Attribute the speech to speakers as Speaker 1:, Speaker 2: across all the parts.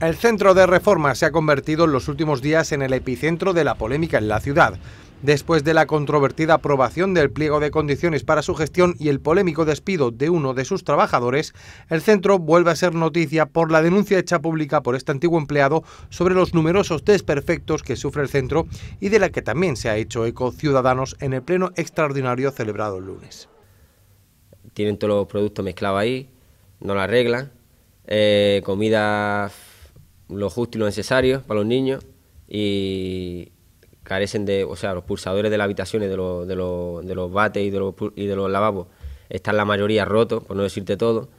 Speaker 1: El centro de reforma se ha convertido en los últimos días en el epicentro de la polémica en la ciudad. Después de la controvertida aprobación del pliego de condiciones para su gestión y el polémico despido de uno de sus trabajadores, el centro vuelve a ser noticia por la denuncia hecha pública por este antiguo empleado sobre los numerosos desperfectos que sufre el centro y de la que también se ha hecho eco Ciudadanos en el pleno extraordinario celebrado el lunes.
Speaker 2: Tienen todos los productos mezclados ahí, no la arreglan, eh, comida lo justo y lo necesario para los niños y carecen de, o sea, los pulsadores de las habitaciones, de, los, de, los, de los bates y de los, de lavabos, están la mayoría rotos, por no decirte todo,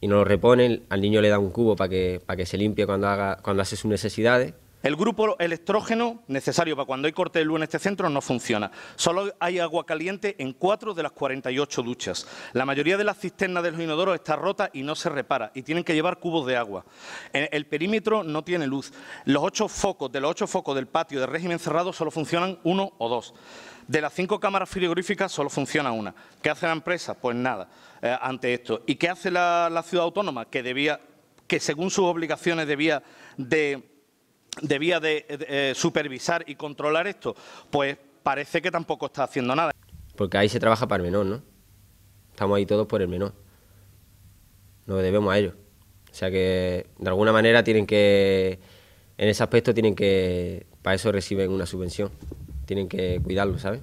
Speaker 2: y no los reponen, al niño le da un cubo para que, para que se limpie cuando, haga, cuando hace sus necesidades el grupo, electrógeno necesario
Speaker 3: para cuando hay corte de luz en este centro, no funciona. Solo hay agua caliente en cuatro de las 48 duchas. La mayoría de las cisternas de los inodoros está rota y no se repara y tienen que llevar cubos de agua. Eh, el perímetro no tiene luz. Los ocho focos, de los ocho focos del patio de régimen cerrado, solo funcionan uno o dos. De las cinco cámaras frigoríficas solo funciona una. ¿Qué hace la empresa? Pues nada, eh, ante esto. ¿Y qué hace la, la ciudad autónoma? Que debía, que según sus obligaciones debía de debía de, eh, eh, supervisar y controlar esto, pues parece que tampoco está haciendo nada.
Speaker 2: Porque ahí se trabaja para el menor, ¿no? Estamos ahí todos por el menor. Nos debemos a ellos. O sea que de alguna manera tienen que, en ese aspecto tienen que, para eso reciben una subvención. Tienen que cuidarlo, ¿sabes?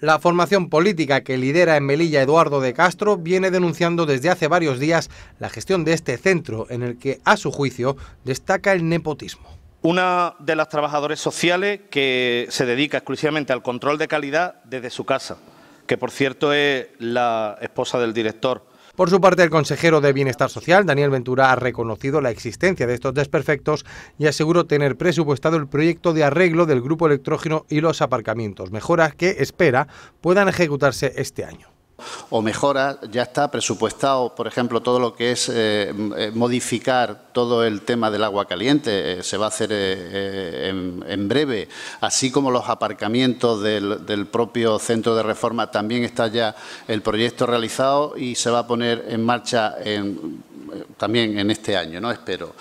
Speaker 1: La formación política que lidera en Melilla Eduardo de Castro viene denunciando desde hace varios días la gestión de este centro en el que, a su juicio, destaca el nepotismo
Speaker 3: una de las trabajadoras sociales que se dedica exclusivamente al control de calidad desde su casa, que por cierto es la esposa del director.
Speaker 1: Por su parte, el consejero de Bienestar Social, Daniel Ventura, ha reconocido la existencia de estos desperfectos y aseguró tener presupuestado el proyecto de arreglo del grupo electrógeno y los aparcamientos, mejoras que espera puedan ejecutarse este año
Speaker 4: o mejoras. Ya está presupuestado, por ejemplo, todo lo que es eh, eh, modificar todo el tema del agua caliente. Eh, se va a hacer en, breve, así como los aparcamientos del, propio centro de reforma. También está ya el proyecto realizado y se va a poner en marcha también en este año, ¿no? Espero.